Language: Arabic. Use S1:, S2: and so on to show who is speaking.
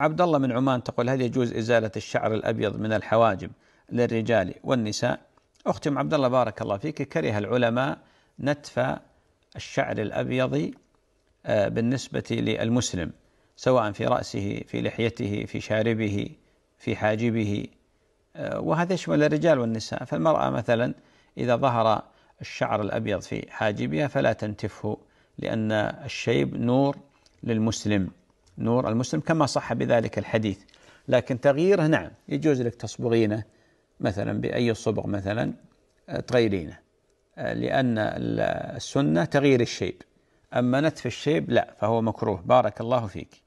S1: عبد الله من عمان تقول هل يجوز إزالة الشعر الأبيض من الحواجب للرجال والنساء أختي عبد الله بارك الله فيك كره العلماء نتف الشعر الأبيض آه، بالنسبة للمسلم سواء في رأسه في لحيته في شاربه في حاجبه آه، وهذا يشمل الرجال والنساء فالمرأة مثلا إذا ظهر الشعر الأبيض في حاجبها فلا تنتفه لأن الشيب نور للمسلم نور المسلم كما صح بذلك الحديث لكن تغييره نعم يجوز لك تصبغينه مثلا بأي صبغ مثلا آه، تغيرينه آه، لأن السنة تغيير الشيب أما نتف الشيب لا فهو مكروه بارك الله فيك